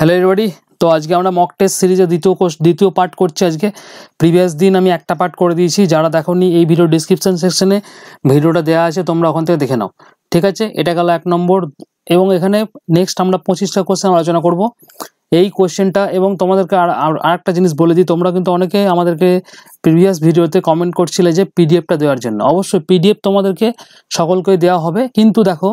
hello এরবাডি তো আজকে আমরা মক টেস্ট সিরিজে দ্বিতীয় কোর্স দ্বিতীয় পার্ট করছি আজকে প্রিভিয়াস দিন আমি একটা পার্ট করে দিয়েছি যারা নি এই ভিডিও ডিসক্রিপশান সেকশনে ভিডিওটা দেওয়া আছে তোমরা ওখান থেকে দেখে নাও ঠিক আছে এটা গেল এক নম্বর এবং এখানে নেক্সট আমরা পঁচিশটা কোশ্চেন আলোচনা করব এই কোশ্চেনটা এবং তোমাদেরকে আর আরেকটা জিনিস বলে দিই তোমরা কিন্তু অনেকে আমাদেরকে প্রিভিয়াস ভিডিওতে কমেন্ট করছিলে যে পিডিএফটা দেওয়ার জন্য অবশ্যই পিডিএফ তোমাদেরকে সকলকে দেওয়া হবে কিন্তু দেখো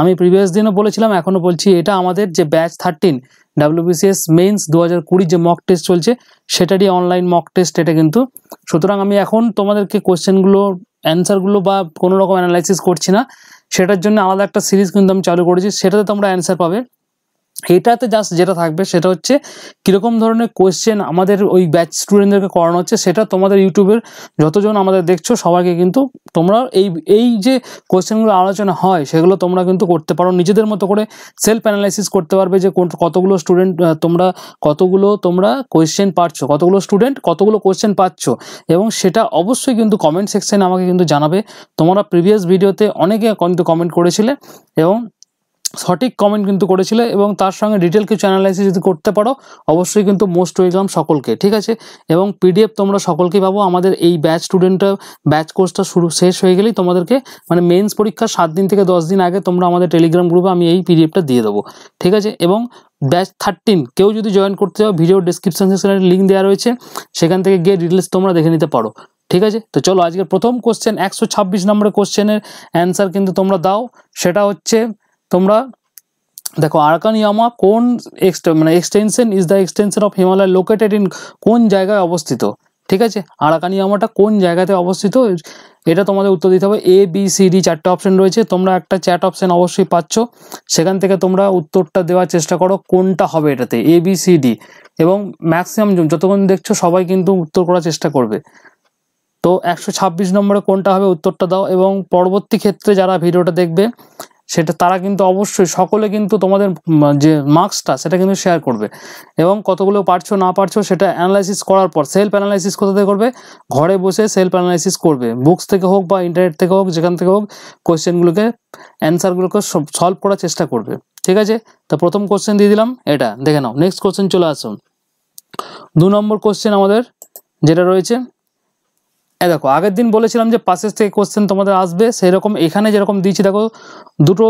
আমি প্রিভিয়াস দিনও বলেছিলাম এখনও বলছি এটা আমাদের যে ব্যাচ থার্টিন ডাব্লিউবিসিএস মেন্স দু হাজার কুড়ির যে মক টেস্ট চলছে সেটারই অনলাইন মক টেস্ট এটা কিন্তু সুতরাং আমি এখন তোমাদেরকে কোশ্চেনগুলো অ্যান্সারগুলো বা কোনো রকম অ্যানালাইসিস করছি না সেটার জন্য আলাদা একটা সিরিজ কিন্তু আমি চালু করেছি সেটাতে তোমরা অ্যান্সার পাবে এটাতে জাস্ট যেটা থাকবে সেটা হচ্ছে কীরকম ধরনের কোয়েশ্চেন আমাদের ওই ব্যাচ স্টুডেন্টদেরকে করানো হচ্ছে সেটা তোমাদের ইউটিউবের যতজন আমাদের দেখছো সবাইকে কিন্তু তোমরা এই এই যে কোয়েশ্চেনগুলো আলোচনা হয় সেগুলো তোমরা কিন্তু করতে পারো নিজেদের মতো করে সেলফ অ্যানালাইসিস করতে পারবে যে কোন কতগুলো স্টুডেন্ট তোমরা কতগুলো তোমরা কোয়েশ্চেন পাচ্ছ কতগুলো স্টুডেন্ট কতগুলো কোয়েশ্চেন পাচ্ছ এবং সেটা অবশ্যই কিন্তু কমেন্ট সেকশানে আমাকে কিন্তু জানাবে তোমরা প্রিভিয়াস ভিডিওতে অনেকে কিন্তু কমেন্ট করেছিলে এবং সঠিক কমেন্ট কিন্তু করেছিলে এবং তার সঙ্গে ডিটেল কিছু অ্যানালাইসিস যদি করতে পারো অবশ্যই কিন্তু মোস্ট ওয়েলকাম সকলকে ঠিক আছে এবং পিডিএফ তোমরা সকলকেই পাবো আমাদের এই ব্যাচ স্টুডেন্টরা ব্যাচ কোর্সটা শুরু শেষ হয়ে গেলেই তোমাদেরকে মানে মেন্স পরীক্ষা সাত দিন থেকে দশ দিন আগে তোমরা আমাদের টেলিগ্রাম গ্রুপে আমি এই পিডিএফটা দিয়ে দেবো ঠিক আছে এবং ব্যাচ থার্টিন কেউ যদি জয়েন করতে চাও ভিডিও ডিসক্রিপশন সেকশনে লিঙ্ক দেওয়া রয়েছে সেখান থেকে গিয়ে ডিটেলস তোমরা দেখে নিতে পারো ঠিক আছে তো চলো আজকের প্রথম কোশ্চেন একশো ছাব্বিশ নম্বরের কোশ্চেনের অ্যান্সার কিন্তু তোমরা দাও সেটা হচ্ছে তোমরা দেখো আরাকান ইয়ামা কোন মানে extension is the extension of Himalaya located in কোন জায়গায় অবস্থিত ঠিক আছে আরাকান ইয়ামাটা কোন জায়গাতে অবস্থিত এটা তোমাদের উত্তর দিতে হবে এ বি সি ডি চারটে অপশন রয়েছে তোমরা একটা চ্যাট অপশন অবশ্যই পাচ্ছ সেখান থেকে তোমরা উত্তরটা দেওয়ার চেষ্টা করো কোনটা হবে এটাতে এ বি সি ডি এবং ম্যাক্সিমাম যতক্ষণ দেখছো সবাই কিন্তু উত্তর করার চেষ্টা করবে তো একশো ছাব্বিশ নম্বরে কোনটা হবে উত্তরটা দাও এবং পরবর্তী ক্ষেত্রে যারা ভিডিওটা দেখবে সেটা তারা কিন্তু অবশ্যই সকলে কিন্তু তোমাদের যে মার্কসটা সেটা কিন্তু শেয়ার করবে এবং কতগুলো পারছো না পারছো সেটা অ্যানালাইসিস করার পর সেলফ অ্যানালাইসিস কোথা থেকে করবে ঘরে বসে সেলফ অ্যানালাইসিস করবে বুকস থেকে হোক বা ইন্টারনেট থেকে হোক যেখান থেকে হোক কোয়েশ্চেনগুলোকে অ্যান্সারগুলোকে সলভ করার চেষ্টা করবে ঠিক আছে তো প্রথম কোশ্চেন দিয়ে দিলাম এটা দেখে নাও নেক্সট কোশ্চেন চলে আসুন দু নম্বর কোশ্চেন আমাদের যেটা রয়েছে হ্যাঁ দেখো আগের দিন বলেছিলাম যে পাশের থেকে কোশ্চেন তোমাদের আসবে সেই রকম এখানে যেরকম দিয়েছি দেখো দুটো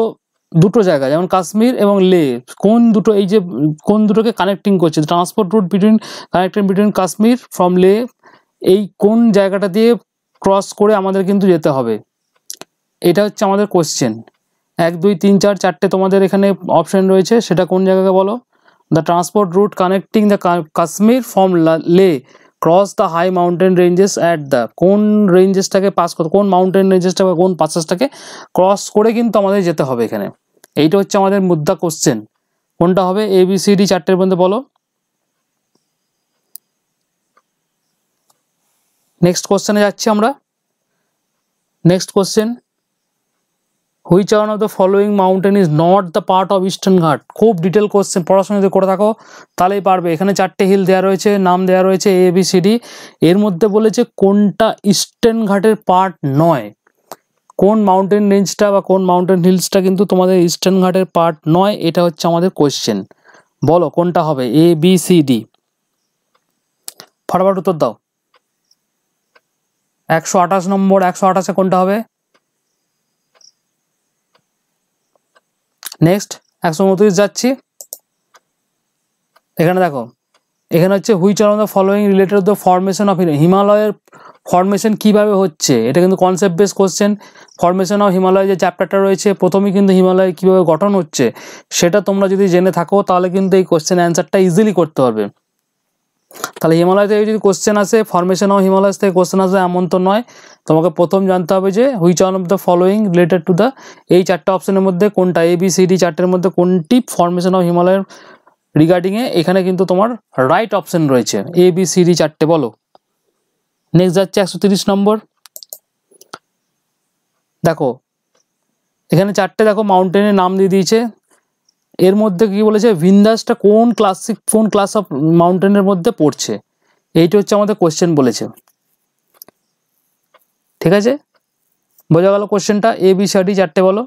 দুটো জায়গা যেমন কাশ্মীর এবং লে কোন দুটো এই যে কোন দুটোকে কানেক্টিং করছে transport route between connecting between Kashmir from Leh এই কোন জায়গাটা দিয়ে ক্রস করে আমাদের কিন্তু যেতে হবে এটা হচ্ছে আমাদের কোশ্চেন এক দুই তিন চার চারটে তোমাদের এখানে অপশন রয়েছে সেটা কোন জায়গাকে বলো the transport route connecting the Kashmir from Leh cross the high mountain ranges at the কোন রেঞ্জেসটাকে পাস করতে কোন মাউন্টেন রেঞ্জেসটা বা কোন পাসেসটাকে ক্রস করে কিন্তু আমাদের যেতে হবে এখানে এইটা হচ্ছে আমাদের মুদ্রা কোশ্চেন কোনটা হবে এ বি সি ডি চারটের মধ্যে বলো নেক্সট কোশ্চেনে যাচ্ছি আমরা next question which one of the following mountain is not the part of eastern Ghat খুব ডিটেল কোশ্চেন পড়াশোনা যদি করে থাকো তাহলেই পারবে এখানে চারটে হিল দেওয়া রয়েছে নাম দেওয়া রয়েছে এ বি সিডি এর মধ্যে বলেছে কোনটা ইস্টার্ন ঘাটের পার্ট নয় কোন মাউন্টেন রেঞ্জটা বা কোন মাউন্টেন হিলসটা কিন্তু তোমাদের ইস্টার্ন ঘাটের পার্ট নয় এটা হচ্ছে আমাদের কোশ্চেন বলো কোনটা হবে এ বি সি ডি ফটাফট উত্তর দাও একশো আঠাশ নম্বর একশো আঠাশে কোনটা হবে নেক্সট একশো উনত্রিশ যাচ্ছি এখানে দেখো এখানে হচ্ছে which are the following related the formation of হিমালয়ের ফর্মেশন কিভাবে হচ্ছে এটা কিন্তু concept base question formation of Himalaya যে চ্যাপ্টারটা রয়েছে প্রথমেই কিন্তু হিমালয় কিভাবে গঠন হচ্ছে সেটা তোমরা যদি জেনে থাকো তাহলে কিন্তু এই কোশ্চেন অ্যান্সারটা ইজিলি করতে পারবে তাহলে হিমালয় থেকে যদি কোশ্চেন আসে ফর্মেশন অফ হিমালয় থেকে কোশ্চেন আসে এমন তো নয় তোমাকে প্রথম জানতে হবে যে which one of the following related to the এই চারটা অপশনের মধ্যে কোনটা এ বি সি ডি চারটের মধ্যে কোনটি ফর্মেশন অফ হিমালয়ের রিগার্ডিংয়ে এখানে কিন্তু তোমার রাইট অপশন রয়েছে এ বি সি ডি চারটে বলো নেক্সট যাচ্ছে একশো তিরিশ নম্বর দেখো এখানে চারটে দেখো মাউন্টেনের নাম দিয়ে দিয়েছে এর মধ্যে কি বলেছে ভিন্দাসটা কোন ক্লাসিক কোন ক্লাস অফ মাউন্টেনের মধ্যে পড়ছে এইটা হচ্ছে আমাদের কোশ্চেন বলেছে ঠিক আছে বোঝা গেল কোশ্চেনটা এ বি সি ডি চারটে বলো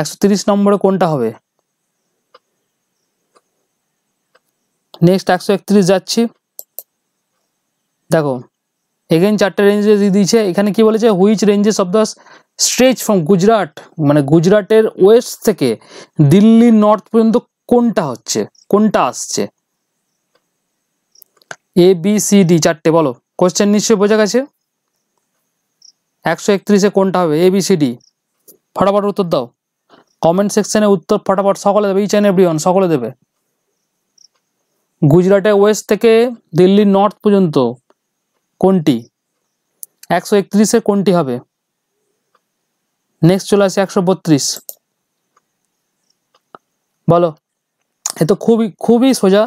একশো তিরিশ নম্বরে কোনটা হবে নেক্সট একশো একত্রিশ যাচ্ছি দেখো এগেন চারটে রেঞ্জে দিয়েছে এখানে কি বলেছে which ranges of the stretch from Gujarat মানে গুজরাটের ওয়েস্ট থেকে দিল্লি নর্থ পর্যন্ত কোনটা হচ্ছে কোনটা আসছে এ বি সি ডি চারটে বলো কোশ্চেন নিশ্চয়ই বোঝা গেছে একশো একত্রিশে কোনটা হবে এ বি সি ডি ফটাফট উত্তর দাও কমেন্ট সেকশনে উত্তর ফটাফট সকলে দেবে ইচ অ্যান্ড এভরিওয়ান ওয়ান সকলে দেবে গুজরাটের ওয়েস্ট থেকে দিল্লি নর্থ পর্যন্ত কোনটি একশো একত্রিশে কোনটি হবে নেক্সট চলে আসে একশো বত্রিশ বলো এ তো খুবই খুবই সোজা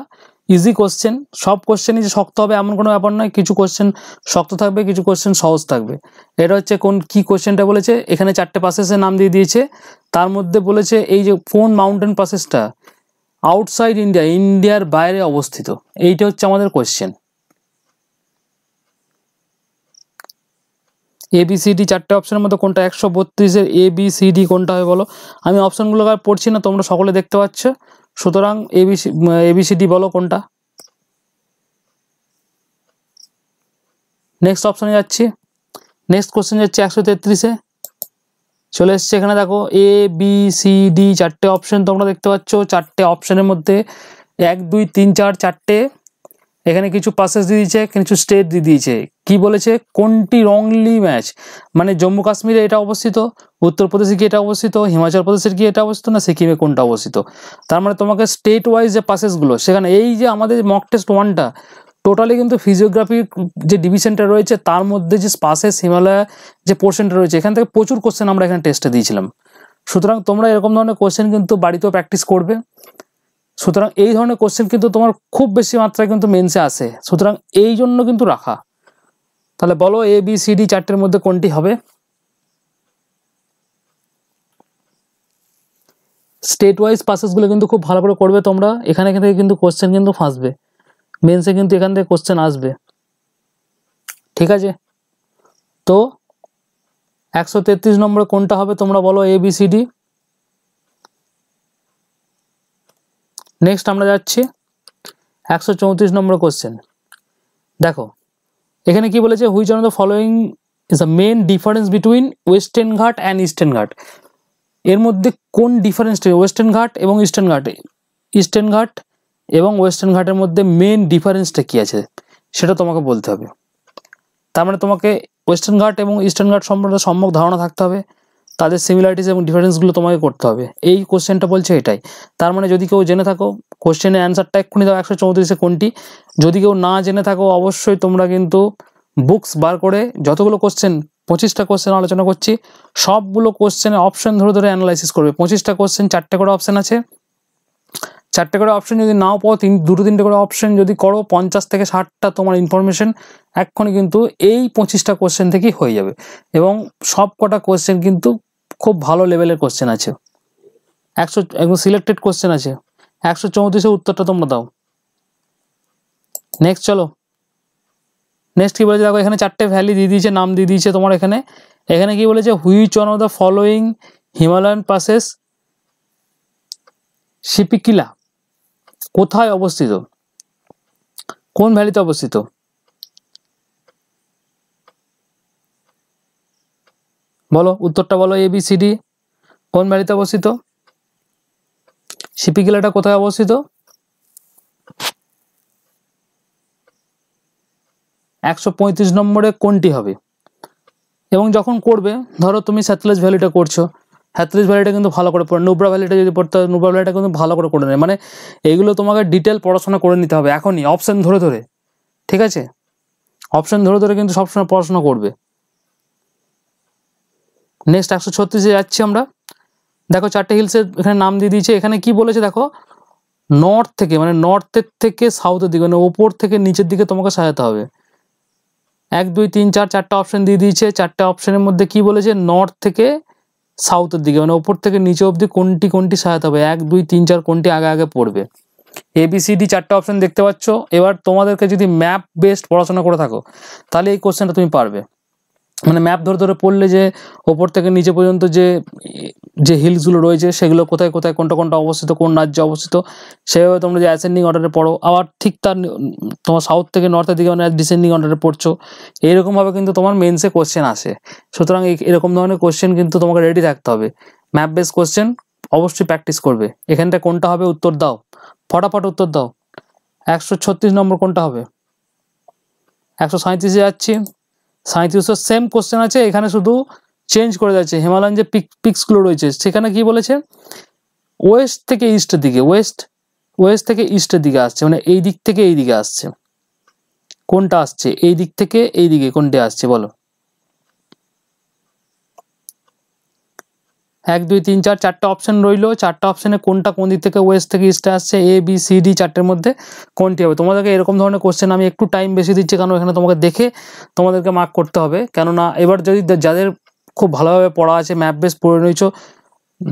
ইজি কোশ্চেন সব কোশ্চেনই যে শক্ত হবে এমন কোনো ব্যাপার নয় কিছু কোশ্চেন শক্ত থাকবে কিছু কোশ্চেন সহজ থাকবে এটা হচ্ছে কোন কি কোশ্চেনটা বলেছে এখানে চারটে পাসেসের নাম দিয়ে দিয়েছে তার মধ্যে বলেছে এই যে কোন মাউন্টেন পাসেসটা আউটসাইড ইন্ডিয়া ইন্ডিয়ার বাইরে অবস্থিত এইটা হচ্ছে আমাদের question A B C D চারটে অপশনের মধ্যে কোনটা একশো বত্রিশের এ বি সি ডি কোনটা হয় বলো আমি অপশনগুলো আর পড়ছি না তোমরা সকলে দেখতে পাচ্ছ সুতরাং A A B C D বলো কোনটা নেক্সট অপশানে যাচ্ছি নেক্সট কোশ্চেন যাচ্ছে একশো তেত্রিশে চলে এসছে এখানে দেখো এ বি সি ডি চারটে অপশন তোমরা দেখতে পাচ্ছ চারটে অপশনের মধ্যে এক দুই তিন চার চারটে এখানে কিছু পাসেস দিয়ে দিয়েছে কিছু স্টেট দিয়ে দিয়েছে কি বলেছে কোনটি রংলি ম্যাচ মানে জম্মু কাশ্মীরে এটা অবস্থিত উত্তরপ্রদেশে কি এটা অবস্থিত হিমাচল প্রদেশের কি এটা অবস্থিত না সিকিমে কোনটা অবস্থিত তার মানে তোমাকে স্টেট ওয়াইজ যে পাসেসগুলো সেখানে এই যে আমাদের মক টেস্ট ওয়ানটা টোটালি কিন্তু ফিজিওগ্রাফির যে ডিভিশনটা রয়েছে তার মধ্যে যে পাসেস হিমালয় যে পোর্শনটা রয়েছে এখান থেকে প্রচুর কোশ্চেন আমরা এখানে টেস্টে দিয়েছিলাম সুতরাং তোমরা এরকম ধরনের কোশ্চেন কিন্তু বাড়িতেও প্র্যাকটিস করবে সুতরাং এই ধরনের কোশ্চেন কিন্তু তোমার খুব বেশি মাত্রায় কিন্তু মেন্সে আসে সুতরাং এই জন্য কিন্তু রাখা তাহলে বলো এ বি সি ডি চারটের মধ্যে কোনটি হবে স্টেট ওয়াইজ পাসেসগুলো কিন্তু খুব ভালো করে করবে তোমরা এখানে এখান থেকে কিন্তু কোশ্চেন কিন্তু ফাঁসবে মেন্সে কিন্তু এখান থেকে কোশ্চেন আসবে ঠিক আছে তো একশো তেত্রিশ নম্বরে কোনটা হবে তোমরা বলো A B C D next আমরা যাচ্ছি একশো চৌত্রিশ নম্বর কোশ্চেন দেখো এখানে কি বলেছে which one the following is the main difference between western Ghat and eastern Ghat এর মধ্যে কোন ডিফারেন্সটা ওয়েস্টার্ন ঘাট এবং ইস্টার্ন ঘাট ইস্টার্ন ঘাট এবং ওয়েস্টার্ন ঘাটের মধ্যে মেন ডিফারেন্সটা কী আছে সেটা তোমাকে বলতে হবে তার মানে তোমাকে ওয়েস্টার্ন ঘাট এবং ইস্টার্ন ঘাট সম্পর্কে সম্যক ধারণা থাকতে হবে তাদের সিমিলারিটিস এবং ডিফারেন্সগুলো তোমাকে করতে হবে এই কোশ্চেনটা বলছে এটাই তার মানে যদি কেউ জেনে থাকো কোশ্চেনের অ্যান্সারটা এক্ষুনি দাও একশো চৌত্রিশে কোনটি যদি কেউ না জেনে থাকো অবশ্যই তোমরা কিন্তু বুকস বার করে যতগুলো কোশ্চেন পঁচিশটা কোশ্চেন আলোচনা করছি সবগুলো কোশ্চেনে অপশন ধরে ধরে অ্যানালাইসিস করবে পঁচিশটা কোশ্চেন চারটে করে অপশন আছে চারটে করে অপশন যদি নাও পাও তিন দুটো তিনটে করে অপশন যদি করো পঞ্চাশ থেকে ষাটটা তোমার ইনফরমেশন এক্ষণে কিন্তু এই পঁচিশটা কোশ্চেন থেকেই হয়ে যাবে এবং সব কটা কোশ্চেন কিন্তু খুব ভালো লেভেলের কোশ্চেন আছে একশো একদম সিলেক্টেড কোশ্চেন আছে একশো চৌত্রিশের উত্তরটা তোমরা দাও নেক্সট চলো নেক্সট কী বলেছে দেখো এখানে চারটে ভ্যালি দিয়ে দিয়েছে নাম দিয়ে দিয়েছে তোমার এখানে এখানে কি বলেছে which one of the following Himalayan passes Shipkila কোথায় অবস্থিত কোন ভ্যালিতে অবস্থিত বলো উত্তরটা বলো এবিসিডি কোন ভ্যালিতে অবস্থিত কিলাটা কোথায় অবস্থিত একশো নম্বরে কোনটি হবে এবং যখন করবে ধরো তুমি স্যাটেলাইট ভ্যালিটা করছো হ্যাথলিস ভ্যালিটা কিন্তু ভালো করে পড়ে নুব্রা ভ্যালিটা যদি পড়তে হয় নুব্রা ভ্যালিটা কিন্তু ভালো করে করে নেয় মানে এইগুলো তোমাকে ডিটেল পড়াশোনা করে নিতে হবে এখনই অপশান ধরে ধরে ঠিক আছে অপশান ধরে ধরে কিন্তু সবসময় পড়াশোনা করবে নেক্সট একশো ছত্রিশে যাচ্ছি আমরা দেখো চারটে হিলসের এখানে নাম দিয়ে দিয়েছে এখানে কি বলেছে দেখো নর্থ থেকে মানে নর্থের থেকে সাউথের দিকে মানে ওপর থেকে নিচের দিকে তোমাকে সাজাতে হবে এক দুই তিন চার চারটা অপশান দিয়ে দিয়েছে চারটা অপশানের মধ্যে কি বলেছে নর্থ থেকে সাউথের দিকে মানে ওপর থেকে নিচে অবধি কোনটি কোনটি সাজাতে হবে এক দুই তিন চার কোনটি আগে আগে পড়বে এবিসিডি চারটা অপশন দেখতে পাচ্ছ এবার তোমাদেরকে যদি ম্যাপ বেসড পড়াশোনা করে থাকো তাহলে এই কোশ্চেনটা তুমি পারবে মানে ম্যাপ ধরে ধরে পড়লে যে ওপর থেকে নিচে পর্যন্ত যে যে হিলসগুলো রয়েছে সেগুলো কোথায় কোথায় কোনটা কোনটা অবস্থিত কোন রাজ্যে অবস্থিত সেভাবে তোমরা যে অ্যাসেন্ডিং অর্ডারে পড়ো আবার ঠিক তার তোমার সাউথ থেকে নর্থের দিকে মানে ডিসেন্ডিং অর্ডারে পড়ছো এইরকমভাবে কিন্তু তোমার মেন্সে কোশ্চেন আসে সুতরাং এরকম ধরনের কোশ্চেন কিন্তু তোমাকে রেডি থাকতে হবে ম্যাপ বেস কোশ্চেন অবশ্যই প্র্যাকটিস করবে এখানটা কোনটা হবে উত্তর দাও ফটাফট উত্তর দাও একশো ছত্রিশ নম্বর কোনটা হবে একশো সাঁত্রিশে যাচ্ছি সাঁত্রিশশো সেম কোশ্চেন আছে এখানে শুধু চেঞ্জ করে যাচ্ছে হিমালয়ান যে পিক পিক্সগুলো রয়েছে সেখানে কি বলেছে ওয়েস্ট থেকে ইস্টের দিকে ওয়েস্ট ওয়েস্ট থেকে ইস্টের দিকে আসছে মানে এই দিক থেকে এই দিকে আসছে কোনটা আসছে এই দিক থেকে এই দিকে কোনটা আসছে বলো এক দুই তিন চার চারটা অপশান রইলো চারটা অপশানে কোনটা কোন দিক থেকে ওয়েস্ট থেকে ইস্টে আসছে এ বি সি ডি চারটের মধ্যে কোনটি হবে তোমাদেরকে এরকম ধরনের কোশ্চেন আমি একটু টাইম বেশি দিচ্ছি কারণ এখানে তোমাকে দেখে তোমাদেরকে মার্ক করতে হবে কেননা এবার যদি যাদের খুব ভালোভাবে পড়া আছে ম্যাপ বেস পড়ে রয়েছো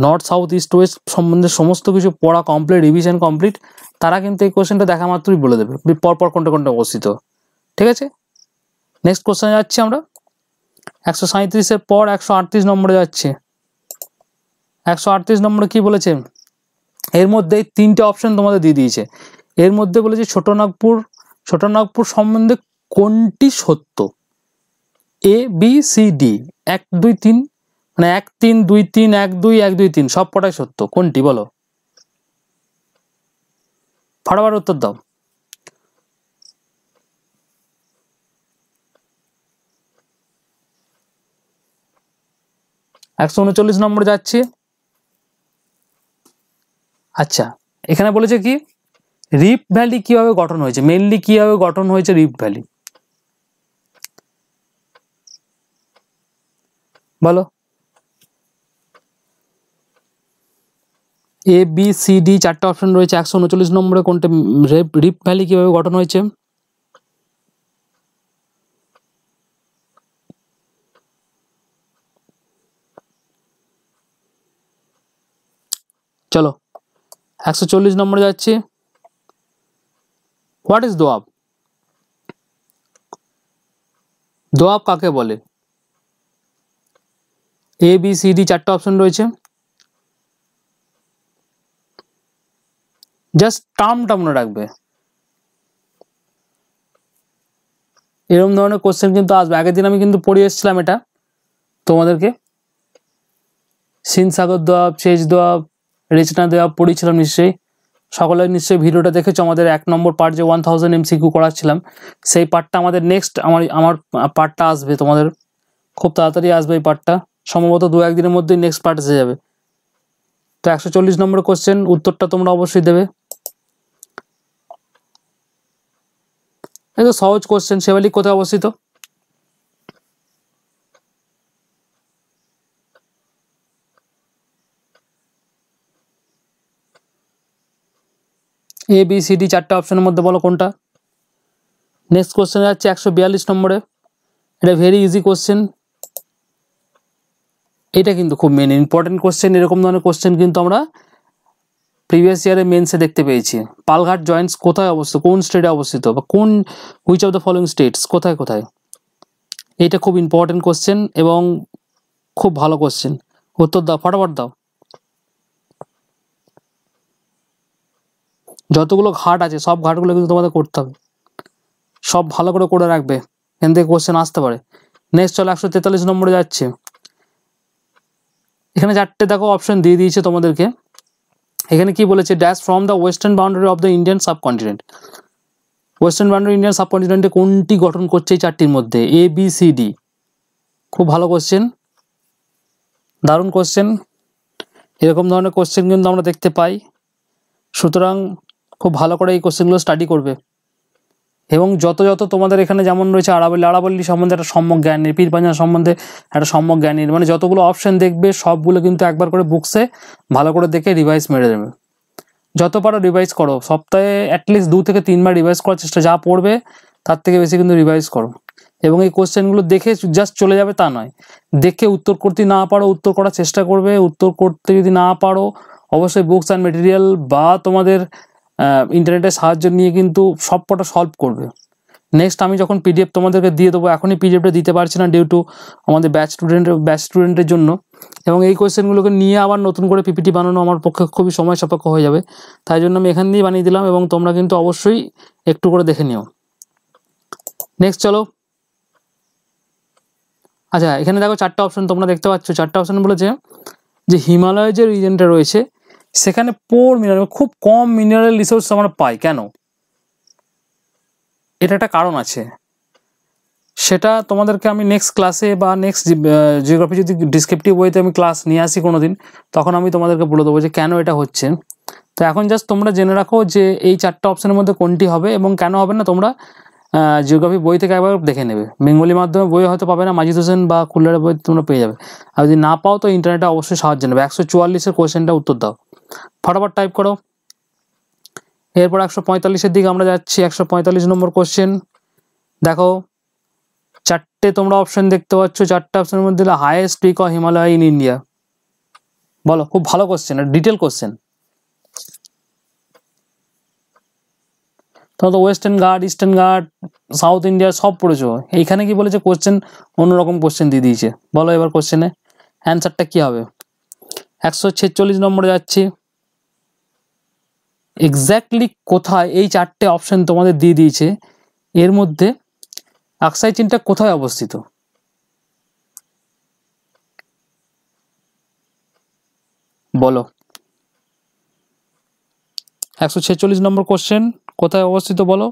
নর্থ সাউথ ইস্ট ওয়েস্ট সম্বন্ধে সমস্ত কিছু পড়া কমপ্লিট রিভিশন কমপ্লিট তারা কিন্তু এই কোশ্চেনটা দেখা মাত্রই বলে দেবে পরপর কোনটা কোনটা অবস্থিত ঠিক আছে নেক্সট কোশ্চেনে যাচ্ছি আমরা একশো সাঁত্রিশের পর একশো আটত্রিশ নম্বরে যাচ্ছে একশো আটত্রিশ নম্বরে কী বলেছে এর মধ্যে তিনটে অপশন তোমাদের দিয়ে দিয়েছে এর মধ্যে বলেছে ছোটনাগপুর ছোটনাগপুর সম্বন্ধে কোনটি সত্য এ বি সি ডি এক দুই তিন মানে এক তিন দুই তিন এক দুই এক দুই তিন সব কটাই সত্য কোনটি বলো ফটাফট উত্তর দাও একশো উনচল্লিশ নম্বর যাচ্ছে আচ্ছা এখানে বলেছে কি রিপ ভ্যালি কিভাবে গঠন হয়েছে মেনলি কিভাবে গঠন হয়েছে রিপ ভ্যালি বলো এ বি সি ডি চারটে অপশন রয়েছে একশো উনচল্লিশ নম্বরে কোনটা রিপ ভ্যালি কিভাবে গঠন হয়েছে চলো একশো চল্লিশ নম্বরে যাচ্ছি হোয়াট ইজ দোয়াব দোয়াব কাকে বলে এ বি সি ডি চারটা অপশন রয়েছে জাস্ট টার্মটা মনে রাখবে এরকম ধরনের কোশ্চেন কিন্তু আসবে আগের দিন আমি কিন্তু পড়ে এসেছিলাম এটা তোমাদেরকে সাগর দোয়াব চেজ দোয়াব রেচনা দেওয়া পড়েছিলাম নিশ্চয়ই সকলে নিশ্চয়ই ভিডিওটা দেখেছো আমাদের এক নম্বর পার্ট যে ওয়ান থাউজেন্ড এমসিকিউ করাচ্ছিলাম সেই পার্টটা আমাদের নেক্সট আমার আমার পার্টটা আসবে তোমাদের খুব তাড়াতাড়ি আসবে এই পার্টটা সম্ভবত দু একদিনের মধ্যেই নেক্সট পার্ট এসে যাবে তো একশো চল্লিশ নম্বর কোশ্চেন উত্তরটা তোমরা অবশ্যই দেবে এই তো সহজ কোশ্চেন সেবালিক কোথায় অবস্থিত এ বি সি ডি চারটে অপশনের মধ্যে বলো কোনটা নেক্সট কোশ্চেন যাচ্ছে একশো বিয়াল্লিশ নম্বরে এটা ভেরি ইজি কোশ্চেন এটা কিন্তু খুব মেন ইম্পর্টেন্ট কোশ্চেন এরকম ধরনের কোশ্চেন কিন্তু আমরা প্রিভিয়াস ইয়ারে মেন্সে দেখতে পেয়েছি পালঘাট জয়েন্টস কোথায় অবস্থিত কোন স্টেটে অবস্থিত বা কোন which of the following states কোথায় কোথায় এটা খুব ইম্পর্টেন্ট কোশ্চেন এবং খুব ভালো কোশ্চেন উত্তর দাও ফটাফট দাও যতগুলো ঘাট আছে সব ঘাটগুলো কিন্তু তোমাদের করতে হবে সব ভালো করে করে রাখবে এখান থেকে কোশ্চেন আসতে পারে নেক্সট চলো একশো তেতাল্লিশ নম্বরে যাচ্ছে এখানে চারটে দেখো অপশন দিয়ে দিয়েছে তোমাদেরকে এখানে কি বলেছে dash from the western boundary of the Indian subcontinent western boundary Indian সাবকন্টিনেন্টে কোনটি গঠন করছে এই চারটির মধ্যে এ বি সি ডি খুব ভালো কোশ্চেন দারুণ কোশ্চেন এরকম ধরনের কোশ্চেন কিন্তু আমরা দেখতে পাই সুতরাং খুব ভালো করে এই কোশ্চেনগুলো স্টাডি করবে এবং যত যত তোমাদের এখানে যেমন রয়েছে আড়াবল্লি আড়াবল্লি সম্বন্ধে একটা সম্যক জ্ঞান নেই সম্বন্ধে একটা সম্যক জ্ঞান নেই মানে যতগুলো অপশন দেখবে সবগুলো কিন্তু একবার করে বুকসে ভালো করে দেখে রিভাইস মেরে দেবে যত পারো রিভাইস করো সপ্তাহে অ্যাটলিস্ট দু থেকে তিনবার রিভাইস করার চেষ্টা যা পড়বে তার থেকে বেশি কিন্তু রিভাইস করো এবং এই কোশ্চেনগুলো দেখে জাস্ট চলে যাবে তা নয় দেখে উত্তর করতে না পারো উত্তর করার চেষ্টা করবে উত্তর করতে যদি না পারো অবশ্যই বুকস অ্যান্ড মেটেরিয়াল বা তোমাদের ইন্টারনেটের সাহায্য নিয়ে কিন্তু সবকটা সলভ করবে নেক্সট আমি যখন পিডিএফ তোমাদেরকে দিয়ে দেবো এখনই পিডিএফটা দিতে পারছি না ডিউ টু আমাদের ব্যাচ স্টুডেন্ট ব্যাচ স্টুডেন্টের জন্য এবং এই কোয়েশ্চেনগুলোকে নিয়ে আবার নতুন করে পিপিটি বানানো আমার পক্ষে খুবই সময় সাপেক্ষ হয়ে যাবে তাই জন্য আমি এখান দিয়েই বানিয়ে দিলাম এবং তোমরা কিন্তু অবশ্যই একটু করে দেখে নিও নেক্সট চলো আচ্ছা এখানে দেখো চারটা অপশন তোমরা দেখতে পাচ্ছ চারটা অপশন বলেছে যে হিমালয়ের যে রিজেন্টটা রয়েছে সেখানে পোর মিনারেল খুব কম মিনারেল রিসোর্স আমরা পাই কেন এটা একটা কারণ আছে সেটা তোমাদেরকে আমি নেক্সট ক্লাসে বা নেক্সট জিওগ্রাফি যদি ডিসক্রিপটিভ ওয়েতে আমি ক্লাস নিয়ে আসি কোনো দিন তখন আমি তোমাদেরকে বলে দেবো যে কেন এটা হচ্ছে তো এখন জাস্ট তোমরা জেনে রাখো যে এই চারটে অপশানের মধ্যে কোনটি হবে এবং কেন হবে না তোমরা জিওগ্রাফি বই থেকে একবার দেখে নেবে বেঙ্গলি মাধ্যমে বই হয়তো পাবে না মাজিদ হোসেন বা খুল্লার বই তোমরা পেয়ে যাবে আর যদি না পাও তো ইন্টারনেটে অবশ্যই সাহায্য নেবে একশো চুয়াল্লিশের কোয়েশ্চেনটা উত্তর দাও ফটাফট টাইপ করো এরপর একশো পঁয়তাল্লিশের দিকে আমরা যাচ্ছি একশো পঁয়তাল্লিশ নম্বর কোশ্চেন দেখো চারটে তোমরা অপশন দেখতে পাচ্ছ চারটে অপশনের মধ্যে হলো highest peak of Himalaya in India বলো খুব ভালো কোশ্চেন ডিটেল কোশ্চেন তোমার তো western guard eastern guard south India সব পড়েছ এইখানে কি বলেছে কোশ্চেন অন্যরকম কোশ্চেন দিয়ে দিয়েছে বলো এবার কোশ্চেনে অ্যান্সারটা কি হবে একশো ছেচল্লিশ নম্বরে যাচ্ছি এক্স্যাক্টলি কোথায় এই চারটে অপশান তোমাদের দিয়ে দিয়েছে এর মধ্যে আকসাই চিনটা কোথায় অবস্থিত বলো একশো ছেচল্লিশ নম্বর কোশ্চেন কোথায় অবস্থিত বলো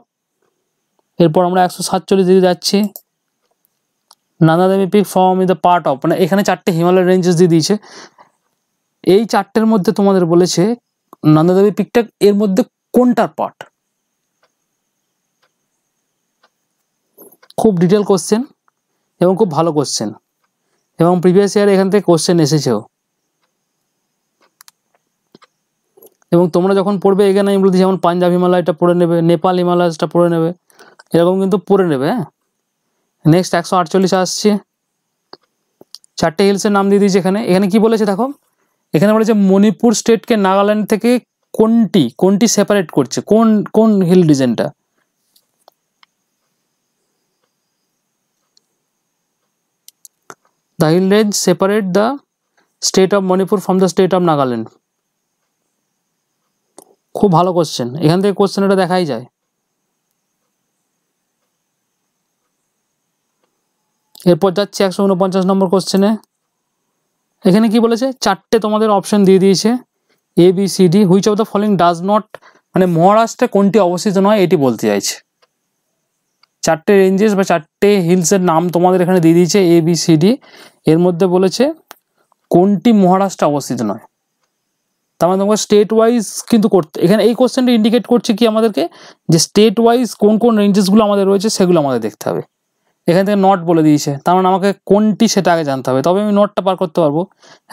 এরপর আমরা একশো সাতচল্লিশ দিয়ে যাচ্ছি Nanda Devi peak form in the part of মানে এখানে চারটে হিমালয় রেঞ্জেস দিয়ে দিয়েছে এই চারটের মধ্যে তোমাদের বলেছে নন্দাদেবী পিকটা এর মধ্যে কোনটার পার্ট খুব ডিটেল কোশ্চেন এবং খুব ভালো কোশ্চেন এবং প্রিভিয়াস ইয়ার এখান থেকে কোশ্চেন এসেছেও এবং তোমরা যখন পড়বে এখানে আমি বলছি যেমন পাঞ্জাব হিমালয়টা পড়ে নেবে নেপাল হিমালয়টা পড়ে নেবে এরকম কিন্তু পড়ে নেবে হ্যাঁ নেক্সট একশো আটচল্লিশ আসছে চারটে হিলসের নাম দিয়ে দিয়েছি এখানে এখানে কি বলেছে দেখো এখানে বলেছে মণিপুর স্টেটকে নাগাল্যান্ড থেকে কোনটি কোনটি সেপারেট করছে কোন কোন হিল ডিজাইনটা the hill range separate the state of Manipur from the state of Nagaland খুব ভালো কোশ্চেন এখান থেকে কোশ্চেন এটা দেখাই যায় এরপর যাচ্ছি একশো উনপঞ্চাশ নম্বর কোশ্চেনে এখানে কি বলেছে চারটে তোমাদের অপশন দিয়ে দিয়েছে A B C D which of the following does not মানে মহারাষ্ট্রে কোনটি অবস্থিত নয় এটি বলতে চাইছে চারটে রেঞ্জেস বা চারটে হিলসের নাম তোমাদের এখানে দিয়ে দিয়েছে এ বি সি ডি এর মধ্যে বলেছে কোনটি মহারাষ্ট্রে অবস্থিত নয় তার মানে তোমাকে স্টেট ওয়াইজ কিন্তু করতে এখানে এই কোয়েশ্চেনটা ইন্ডিকেট করছে কি আমাদেরকে যে স্টেট ওয়াইজ কোন কোন রেঞ্জেসগুলো আমাদের রয়েছে সেগুলো আমাদের দেখতে হবে এখান থেকে নট বলে দিয়েছে তার মানে আমাকে কোনটি সেটা আগে জানতে হবে তবে আমি নটটা পার করতে পারবো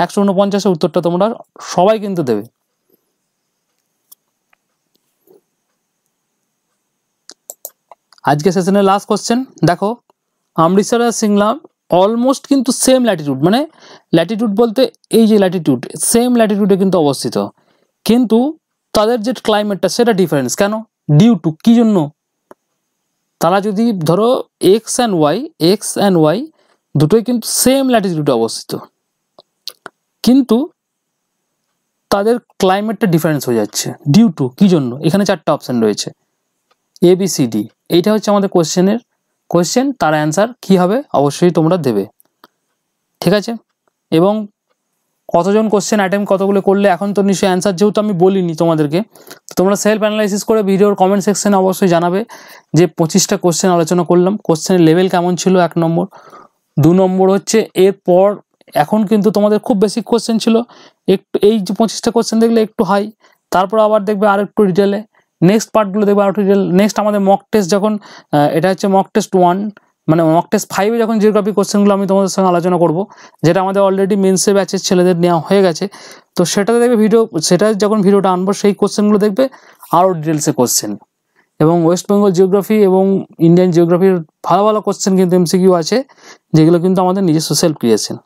একশো উনপঞ্চাশের উত্তরটা তোমরা সবাই কিন্তু দেবে আজকে সেশনে লাস্ট কোশ্চেন দেখো অমৃতসর আর সিংলা অলমোস্ট কিন্তু সেম ল্যাটিটিউড মানে ল্যাটিটিউড বলতে এই যে ল্যাটিটিউড সেম ল্যাটিটিউডে কিন্তু অবস্থিত কিন্তু তাদের যে ক্লাইমেটটা সেটা ডিফারেন্স কেন ডিউ টু কী জন্য তারা যদি ধরো X and Y X and Y দুটোই কিন্তু সেম ল্যাটিটিউডে অবস্থিত কিন্তু তাদের ক্লাইমেটটা ডিফারেন্স হয়ে যাচ্ছে ডিউ টু কী জন্য এখানে চারটা অপশান রয়েছে এ বি সি ডি এইটা হচ্ছে আমাদের কোশ্চেনের কোয়েশ্চেন তার অ্যান্সার কী হবে অবশ্যই তোমরা দেবে ঠিক আছে এবং কতজন কোশ্চেন অ্যাটেম্প কতগুলো করলে এখন তো নিশ্চয়ই অ্যান্সার যেহেতু আমি বলিনি তোমাদেরকে তোমরা সেলফ অ্যানালাইসিস করে ভিডিওর কমেন্ট সেকশানে অবশ্যই জানাবে যে পঁচিশটা কোশ্চেন আলোচনা করলাম কোশ্চেনের লেভেল কেমন ছিল এক নম্বর দু নম্বর হচ্ছে এরপর এখন কিন্তু তোমাদের খুব বেসিক কোশ্চেন ছিল একটু এই যে পঁচিশটা কোশ্চেন দেখলে একটু হাই তারপর আবার দেখবে আর একটু ডিটেলে নেক্সট পার্টগুলো দেখবে আর একটু ডিটেল নেক্সট আমাদের মক টেস্ট যখন এটা হচ্ছে মক টেস্ট ওয়ান মানে মক টেস্ট ফাইভে যখন জিওগ্রাফি কোশ্চেনগুলো আমি তোমাদের সঙ্গে আলোচনা করব যেটা আমাদের অলরেডি মেন্সে ব্যাচের ছেলেদের নেওয়া হয়ে গেছে তো সেটা দেখবে ভিডিও সেটা যখন ভিডিওটা আনবো সেই কোশ্চেনগুলো দেখবে আরও ডিটেলসে কোশ্চেন এবং ওয়েস্ট বেঙ্গল জিওগ্রাফি এবং ইন্ডিয়ান জিওগ্রাফির ভালো ভালো কোশ্চেন কিন্তু এমসিকিউ আছে যেগুলো কিন্তু আমাদের নিজস্ব সেলফ ক্রিয়েছেন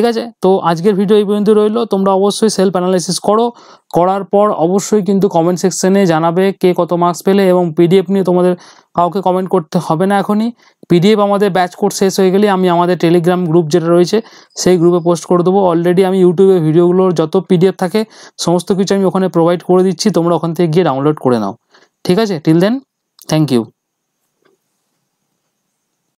ঠিক আছে তো আজকের ভিডিও এই পর্যন্ত রইল তোমরা অবশ্যই সেলফ অ্যানালাইসিস করো করার পর অবশ্যই কিন্তু কমেন্ট সেকশনে জানাবে কে কত মার্কস পেলে এবং পিডিএফ নিয়ে তোমাদের কাউকে কমেন্ট করতে হবে না এখনই পিডিএফ আমাদের ব্যাচ কোর্স শেষ হয়ে গেলে আমি আমাদের টেলিগ্রাম গ্রুপ যেটা রয়েছে সেই গ্রুপে পোস্ট করে দেবো অলরেডি আমি ইউটিউবে ভিডিওগুলোর যত পিডিএফ থাকে সমস্ত কিছু আমি ওখানে প্রোভাইড করে দিচ্ছি তোমরা ওখান থেকে গিয়ে ডাউনলোড করে নাও ঠিক আছে টিল দেন থ্যাংক ইউ